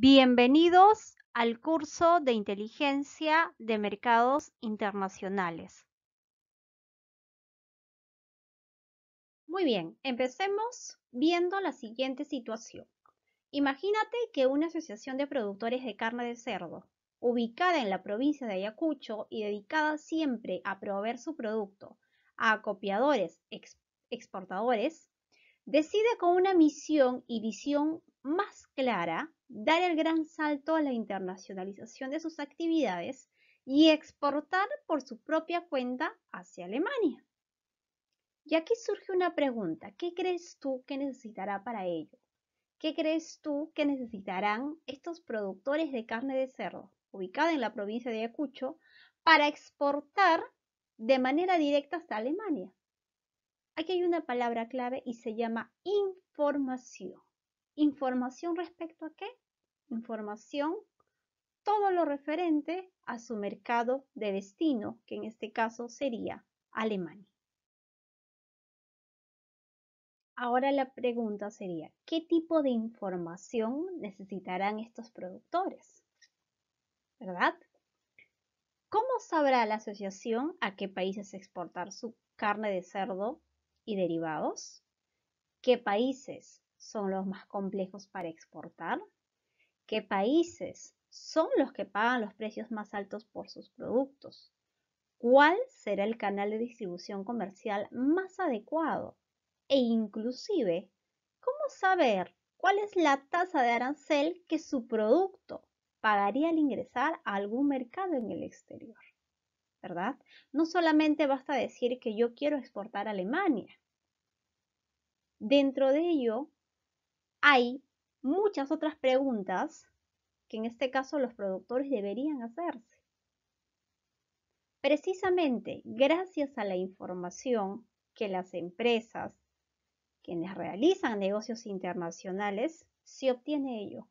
Bienvenidos al curso de inteligencia de mercados internacionales. Muy bien, empecemos viendo la siguiente situación. Imagínate que una asociación de productores de carne de cerdo, ubicada en la provincia de Ayacucho y dedicada siempre a proveer su producto a acopiadores, exportadores, decide con una misión y visión más clara, dar el gran salto a la internacionalización de sus actividades y exportar por su propia cuenta hacia Alemania. Y aquí surge una pregunta, ¿qué crees tú que necesitará para ello? ¿Qué crees tú que necesitarán estos productores de carne de cerdo, ubicada en la provincia de Acucho, para exportar de manera directa hasta Alemania? Aquí hay una palabra clave y se llama información. Información respecto a qué? Información, todo lo referente a su mercado de destino, que en este caso sería Alemania. Ahora la pregunta sería, ¿qué tipo de información necesitarán estos productores? ¿Verdad? ¿Cómo sabrá la asociación a qué países exportar su carne de cerdo y derivados? ¿Qué países son los más complejos para exportar? ¿Qué países son los que pagan los precios más altos por sus productos? ¿Cuál será el canal de distribución comercial más adecuado? E inclusive, ¿cómo saber cuál es la tasa de arancel que su producto pagaría al ingresar a algún mercado en el exterior? ¿Verdad? No solamente basta decir que yo quiero exportar a Alemania. Dentro de ello, hay muchas otras preguntas que en este caso los productores deberían hacerse. Precisamente gracias a la información que las empresas, quienes realizan negocios internacionales, se obtiene ello.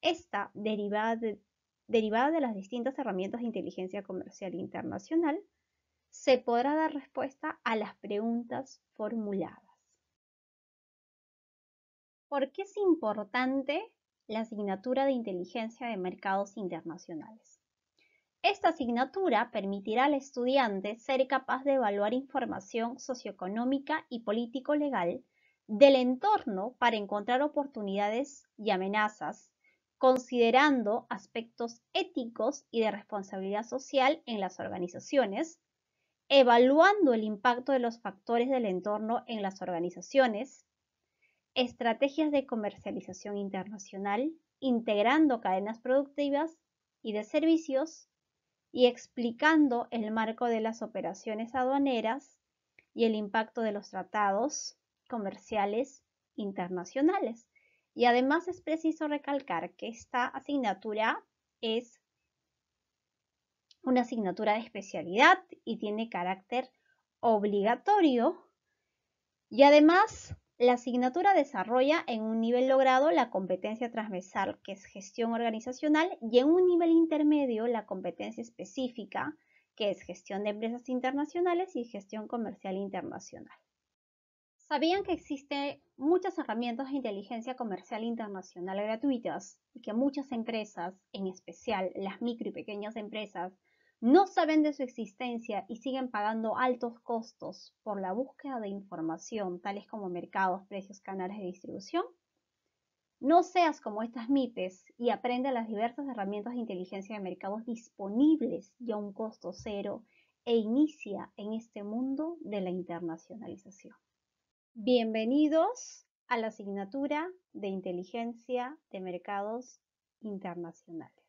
Esta, derivada de, derivada de las distintas herramientas de inteligencia comercial internacional, se podrá dar respuesta a las preguntas formuladas. ¿Por qué es importante la asignatura de inteligencia de mercados internacionales? Esta asignatura permitirá al estudiante ser capaz de evaluar información socioeconómica y político-legal del entorno para encontrar oportunidades y amenazas, considerando aspectos éticos y de responsabilidad social en las organizaciones, evaluando el impacto de los factores del entorno en las organizaciones, estrategias de comercialización internacional, integrando cadenas productivas y de servicios y explicando el marco de las operaciones aduaneras y el impacto de los tratados comerciales internacionales. Y además es preciso recalcar que esta asignatura es una asignatura de especialidad y tiene carácter obligatorio. Y además la asignatura desarrolla en un nivel logrado la competencia transversal, que es gestión organizacional, y en un nivel intermedio la competencia específica, que es gestión de empresas internacionales y gestión comercial internacional. ¿Sabían que existen muchas herramientas de inteligencia comercial internacional gratuitas y que muchas empresas, en especial las micro y pequeñas empresas, no saben de su existencia y siguen pagando altos costos por la búsqueda de información, tales como mercados, precios, canales de distribución? No seas como estas MIPES y aprende las diversas herramientas de inteligencia de mercados disponibles y a un costo cero e inicia en este mundo de la internacionalización. Bienvenidos a la asignatura de inteligencia de mercados internacionales.